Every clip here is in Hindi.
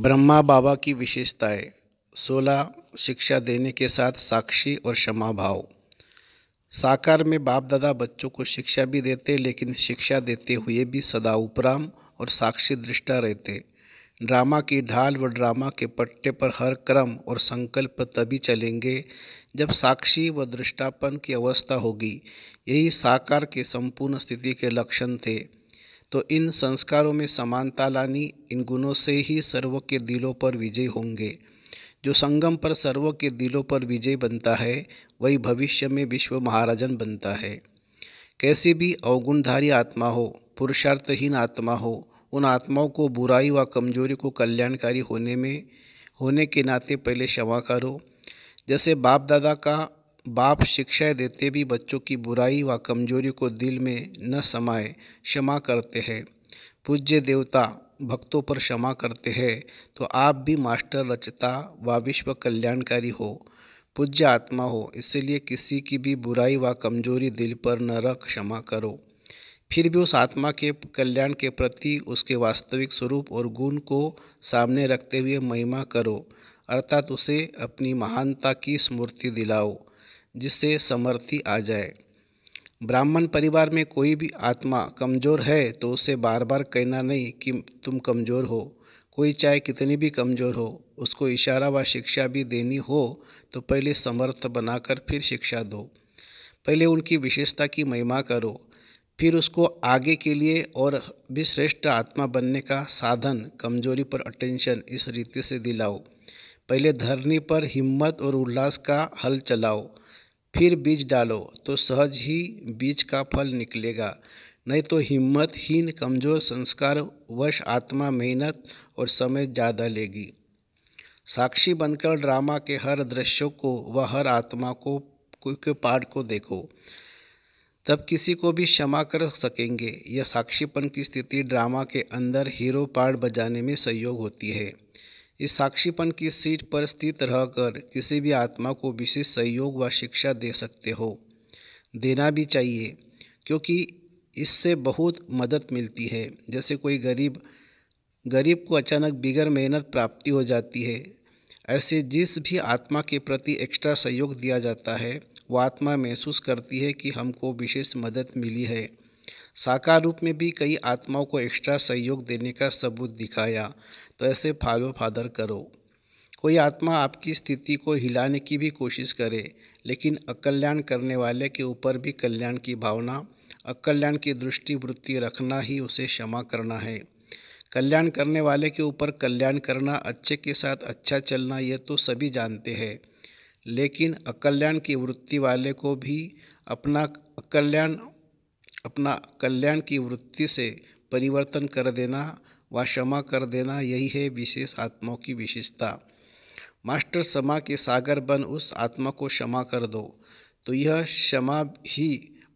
ब्रह्मा बाबा की विशेषताएं सोलह शिक्षा देने के साथ साक्षी और क्षमा भाव साकार में बाप दादा बच्चों को शिक्षा भी देते लेकिन शिक्षा देते हुए भी सदा उपराम और साक्षी दृष्टा रहते ड्रामा की ढाल व ड्रामा के पट्टे पर हर क्रम और संकल्प तभी चलेंगे जब साक्षी व दृष्टापन की अवस्था होगी यही साकार के संपूर्ण स्थिति के लक्षण थे तो इन संस्कारों में समानता लानी इन गुणों से ही सर्व के दिलों पर विजय होंगे जो संगम पर सर्व के दिलों पर विजय बनता है वही भविष्य में विश्व महाराजन बनता है कैसे भी अवगुणधारी आत्मा हो पुरुषार्थहीन आत्मा हो उन आत्माओं को बुराई व कमजोरी को कल्याणकारी होने में होने के नाते पहले क्षमा करो जैसे बाप दादा का बाप शिक्षाएं देते भी बच्चों की बुराई व कमजोरी को दिल में न समाए क्षमा करते हैं पूज्य देवता भक्तों पर क्षमा करते हैं तो आप भी मास्टर रचता व विश्व कल्याणकारी हो पूज्य आत्मा हो इसलिए किसी की भी बुराई व कमजोरी दिल पर न रख क्षमा करो फिर भी उस आत्मा के कल्याण के प्रति उसके वास्तविक स्वरूप और गुण को सामने रखते हुए महिमा करो अर्थात उसे अपनी महानता की स्मृति दिलाओ जिससे समर्थि आ जाए ब्राह्मण परिवार में कोई भी आत्मा कमज़ोर है तो उसे बार बार कहना नहीं कि तुम कमज़ोर हो कोई चाहे कितनी भी कमज़ोर हो उसको इशारा व शिक्षा भी देनी हो तो पहले समर्थ बनाकर फिर शिक्षा दो पहले उनकी विशेषता की महिमा करो फिर उसको आगे के लिए और भी श्रेष्ठ आत्मा बनने का साधन कमजोरी पर अटेंशन इस रीति से दिलाओ पहले धरनी पर हिम्मत और उल्लास का हल चलाओ फिर बीज डालो तो सहज ही बीज का फल निकलेगा नहीं तो हिम्मत हीन कमज़ोर संस्कार वश आत्मा मेहनत और समय ज़्यादा लेगी साक्षी बनकर ड्रामा के हर दृश्य को व हर आत्मा को के पाठ को देखो तब किसी को भी क्षमा कर सकेंगे यह साक्षीपन की स्थिति ड्रामा के अंदर हीरो पार्ट बजाने में सहयोग होती है इस साक्षीपन की सीट पर स्थित रहकर किसी भी आत्मा को विशेष सहयोग व शिक्षा दे सकते हो देना भी चाहिए क्योंकि इससे बहुत मदद मिलती है जैसे कोई गरीब गरीब को अचानक बिगर मेहनत प्राप्ति हो जाती है ऐसे जिस भी आत्मा के प्रति एक्स्ट्रा सहयोग दिया जाता है वह आत्मा महसूस करती है कि हमको विशेष मदद मिली है साकार रूप में भी कई आत्माओं को एक्स्ट्रा सहयोग देने का सबूत दिखाया तो ऐसे फालो फादर करो कोई आत्मा आपकी स्थिति को हिलाने की भी कोशिश करे लेकिन अकल्याण करने वाले के ऊपर भी कल्याण की भावना अकल्याण की दृष्टि वृत्ति रखना ही उसे क्षमा करना है कल्याण करने वाले के ऊपर कल्याण करना अच्छे के साथ अच्छा चलना ये तो सभी जानते हैं लेकिन अकल्याण की वृत्ति वाले को भी अपना अकल्याण अपना कल्याण की वृत्ति से परिवर्तन कर देना व क्षमा कर देना यही है विशेष आत्माओं की विशेषता मास्टर क्षमा के सागर बन उस आत्मा को क्षमा कर दो तो यह क्षमा ही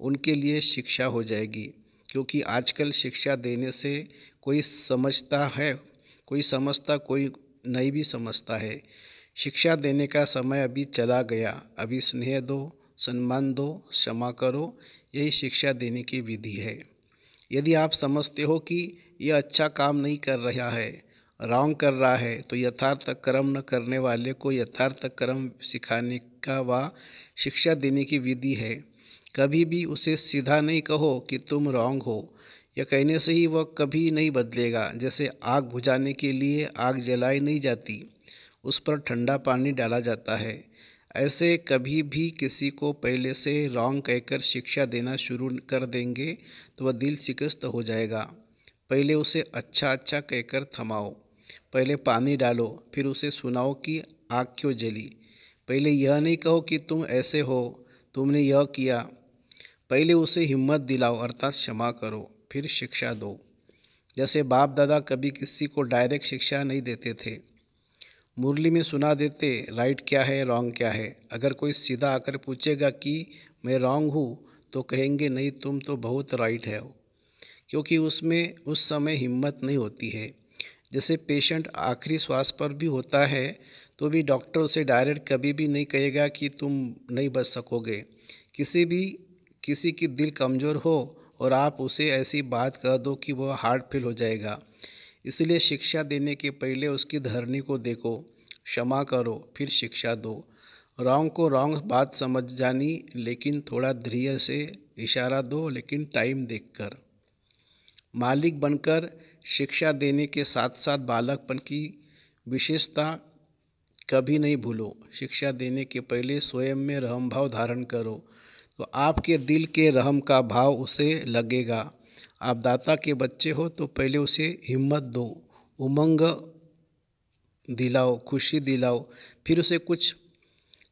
उनके लिए शिक्षा हो जाएगी क्योंकि आजकल शिक्षा देने से कोई समझता है कोई समझता कोई नहीं भी समझता है शिक्षा देने का समय अभी चला गया अभी स्नेह दो सम्मान दो क्षमा करो यही शिक्षा देने की विधि है यदि आप समझते हो कि यह अच्छा काम नहीं कर रहा है रॉन्ग कर रहा है तो यथार्थ कर्म न करने वाले को यथार्थ कर्म सिखाने का व शिक्षा देने की विधि है कभी भी उसे सीधा नहीं कहो कि तुम रॉन्ग हो यह कहने से ही वह कभी नहीं बदलेगा जैसे आग बुझाने के लिए आग जलाई नहीं जाती उस पर ठंडा पानी डाला जाता है ऐसे कभी भी किसी को पहले से रॉन्ग कहकर शिक्षा देना शुरू कर देंगे तो वह दिल शिकस्त हो जाएगा पहले उसे अच्छा अच्छा कहकर थमाओ पहले पानी डालो फिर उसे सुनाओ कि आग क्यों जली पहले यह नहीं कहो कि तुम ऐसे हो तुमने यह किया पहले उसे हिम्मत दिलाओ अर्थात क्षमा करो फिर शिक्षा दो जैसे बाप दादा कभी किसी को डायरेक्ट शिक्षा नहीं देते थे मुरली में सुना देते राइट क्या है रॉन्ग क्या है अगर कोई सीधा आकर पूछेगा कि मैं रॉन्ग हूँ तो कहेंगे नहीं तुम तो बहुत राइट है क्योंकि उसमें उस समय हिम्मत नहीं होती है जैसे पेशेंट आखिरी श्वास पर भी होता है तो भी डॉक्टर उसे डायरेक्ट कभी भी नहीं कहेगा कि तुम नहीं बच सकोगे किसी भी किसी की दिल कमज़ोर हो और आप उसे ऐसी बात कह दो कि वह हार्ट फेल हो जाएगा इसलिए शिक्षा देने के पहले उसकी धरनी को देखो क्षमा करो फिर शिक्षा दो रॉन्ग को रॉन्ग बात समझ जानी लेकिन थोड़ा धैर्य से इशारा दो लेकिन टाइम देखकर मालिक बनकर शिक्षा देने के साथ साथ बालकपन की विशेषता कभी नहीं भूलो शिक्षा देने के पहले स्वयं में रहम भाव धारण करो तो आपके दिल के रहम का भाव उसे लगेगा आप दाता के बच्चे हो तो पहले उसे हिम्मत दो उमंग दिलाओ खुशी दिलाओ फिर उसे कुछ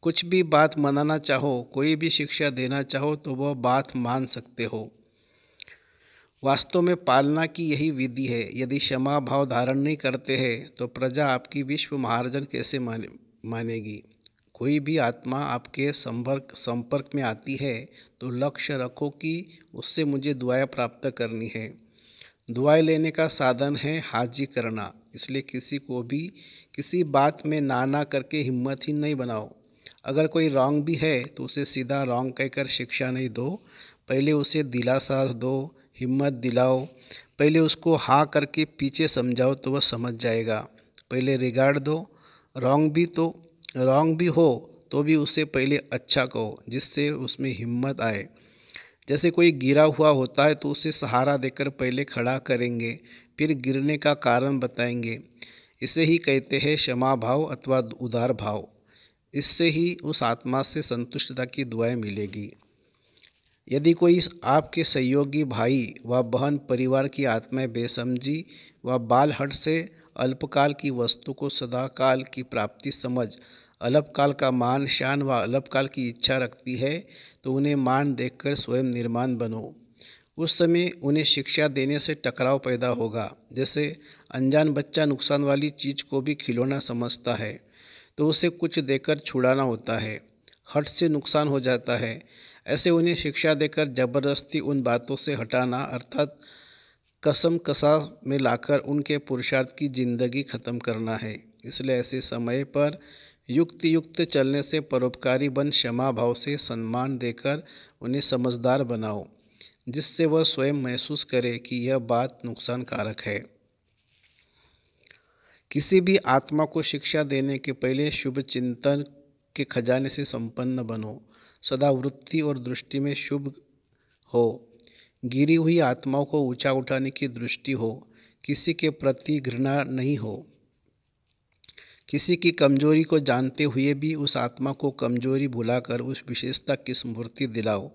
कुछ भी बात मनाना चाहो कोई भी शिक्षा देना चाहो तो वह बात मान सकते हो वास्तव में पालना की यही विधि है यदि क्षमा भाव धारण नहीं करते हैं तो प्रजा आपकी विश्व महार्जन कैसे माने मानेगी कोई भी आत्मा आपके संपर्क संपर्क में आती है तो लक्ष्य रखो कि उससे मुझे दुआएं प्राप्त करनी है दुआएं लेने का साधन है हाजी करना इसलिए किसी को भी किसी बात में ना ना करके हिम्मत ही नहीं बनाओ अगर कोई रॉन्ग भी है तो उसे सीधा रॉन्ग कहकर शिक्षा नहीं दो पहले उसे दिलासा दो हिम्मत दिलाओ पहले उसको हाँ करके पीछे समझाओ तो वह समझ जाएगा पहले रिगार्ड दो रॉन्ग भी तो रॉन्ग भी हो तो भी उससे पहले अच्छा कहो जिससे उसमें हिम्मत आए जैसे कोई गिरा हुआ होता है तो उसे सहारा देकर पहले खड़ा करेंगे फिर गिरने का कारण बताएंगे इसे ही कहते हैं क्षमा भाव अथवा उदार भाव इससे ही उस आत्मा से संतुष्टता की दुआएं मिलेगी यदि कोई आपके सहयोगी भाई व बहन परिवार की आत्मा बेसमझी व बालहट से अल्पकाल की वस्तु को सदाकाल की प्राप्ति समझ अल्पकाल का मान शान व अल्पकाल की इच्छा रखती है तो उन्हें मान देखकर स्वयं निर्माण बनो उस समय उन्हें शिक्षा देने से टकराव पैदा होगा जैसे अनजान बच्चा नुकसान वाली चीज़ को भी खिलौना समझता है तो उसे कुछ देकर छुड़ाना होता है हट से नुकसान हो जाता है ऐसे उन्हें शिक्षा देकर जबरदस्ती उन बातों से हटाना अर्थात कसम कसा में लाकर उनके पुरुषार्थ की जिंदगी ख़त्म करना है इसलिए ऐसे समय पर युक्ति युक्त चलने से परोपकारी बन क्षमा भाव से सम्मान देकर उन्हें समझदार बनाओ जिससे वह स्वयं महसूस करे कि यह बात नुकसानकारक है किसी भी आत्मा को शिक्षा देने के पहले शुभ चिंतन के खजाने से संपन्न बनो सदा वृत्ति और दृष्टि में शुभ हो गिरी हुई आत्माओं को ऊंचा उठाने की दृष्टि हो किसी के प्रति घृणा नहीं हो किसी की कमजोरी को जानते हुए भी उस आत्मा को कमजोरी भुलाकर उस विशेषता की स्मृति दिलाओ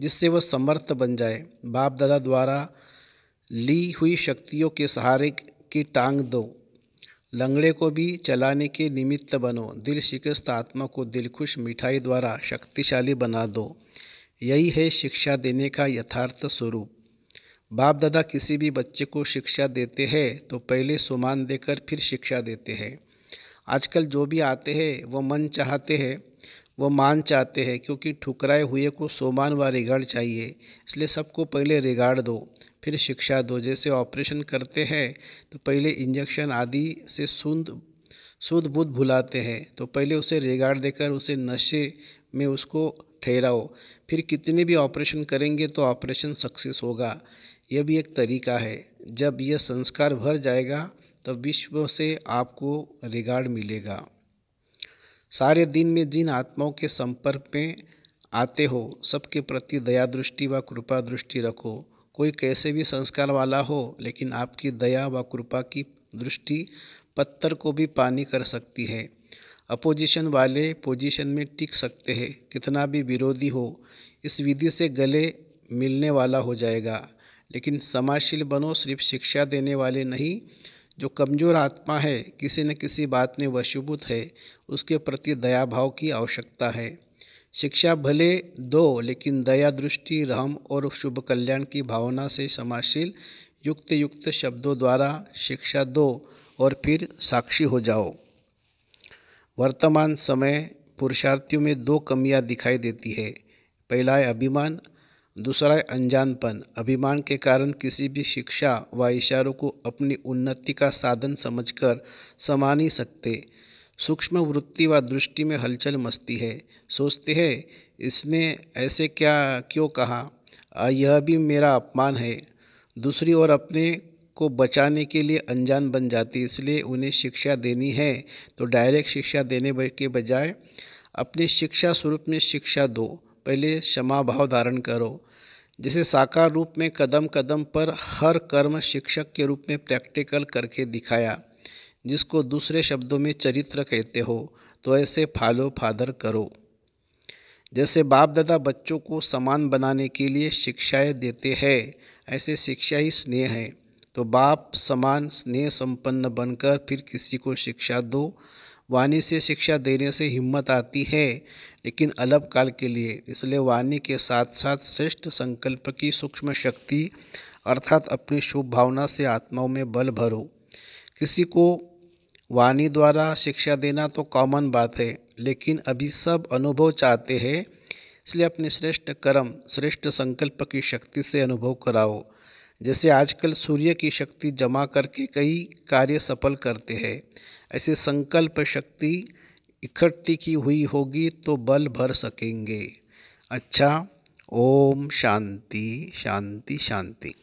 जिससे वह समर्थ बन जाए बाप दादा द्वारा ली हुई शक्तियों के सहारे की टांग दो लंगड़े को भी चलाने के निमित्त बनो दिल शिकस्त आत्मा को दिलखुश मिठाई द्वारा शक्तिशाली बना दो यही है शिक्षा देने का यथार्थ स्वरूप बाप दादा किसी भी बच्चे को शिक्षा देते हैं तो पहले सुमान देकर फिर शिक्षा देते हैं आजकल जो भी आते हैं वो मन चाहते हैं वो मान चाहते हैं क्योंकि ठुकराए हुए को सोमान व रिगाड़ चाहिए इसलिए सबको पहले रिगाड़ दो फिर शिक्षा दो जैसे ऑपरेशन करते हैं तो पहले इंजेक्शन आदि से सुंद सुध बुद्ध भुलाते हैं तो पहले उसे रेगाड़ देकर उसे नशे में उसको ठहराओ फिर कितने भी ऑपरेशन करेंगे तो ऑपरेशन सक्सेस होगा यह भी एक तरीका है जब यह संस्कार भर जाएगा तब विश्व से आपको रिगार्ड मिलेगा सारे दिन में जिन आत्माओं के संपर्क में आते हो सबके प्रति दया दृष्टि व कृपा दृष्टि रखो कोई कैसे भी संस्कार वाला हो लेकिन आपकी दया व कृपा की दृष्टि पत्थर को भी पानी कर सकती है अपोजिशन वाले पोजीशन में टिक सकते हैं कितना भी विरोधी हो इस विधि से गले मिलने वाला हो जाएगा लेकिन समाजशील बनो सिर्फ शिक्षा देने वाले नहीं जो कमज़ोर आत्मा है किसी न किसी बात में वशुभूत है उसके प्रति दया भाव की आवश्यकता है शिक्षा भले दो लेकिन दया दृष्टि रहम और शुभ कल्याण की भावना से समाशील युक्त युक्त शब्दों द्वारा शिक्षा दो और फिर साक्षी हो जाओ वर्तमान समय पुरुषार्थियों में दो कमियां दिखाई देती है पहला है अभिमान दूसरा है अनजानपन अभिमान के कारण किसी भी शिक्षा व इशारों को अपनी उन्नति का साधन समझकर समा नहीं सकते सूक्ष्म वृत्ति व दृष्टि में हलचल मस्ती है सोचते हैं इसने ऐसे क्या क्यों कहा यह भी मेरा अपमान है दूसरी ओर अपने को बचाने के लिए अनजान बन जाती इसलिए उन्हें शिक्षा देनी है तो डायरेक्ट शिक्षा देने के बजाय अपने शिक्षा स्वरूप में शिक्षा दो पहले क्षमा भाव धारण करो जिसे साकार रूप में कदम कदम पर हर कर्म शिक्षक के रूप में प्रैक्टिकल करके दिखाया जिसको दूसरे शब्दों में चरित्र कहते हो तो ऐसे फालो फादर करो जैसे बाप दादा बच्चों को समान बनाने के लिए शिक्षाएं देते हैं ऐसे शिक्षा ही स्नेह है तो बाप समान स्नेह संपन्न बनकर फिर किसी को शिक्षा दो वाणी से शिक्षा देने से हिम्मत आती है लेकिन अलग काल के लिए इसलिए वाणी के साथ साथ श्रेष्ठ संकल्प की सूक्ष्म शक्ति अर्थात अपनी शुभ भावना से आत्माओं में बल भरो किसी को वाणी द्वारा शिक्षा देना तो कॉमन बात है लेकिन अभी सब अनुभव चाहते हैं इसलिए अपने श्रेष्ठ कर्म श्रेष्ठ संकल्प की शक्ति से अनुभव कराओ जैसे आजकल सूर्य की शक्ति जमा करके कई कार्य सफल करते हैं ऐसे संकल्प शक्ति इकट्ठी की हुई होगी तो बल भर सकेंगे अच्छा ओम शांति शांति शांति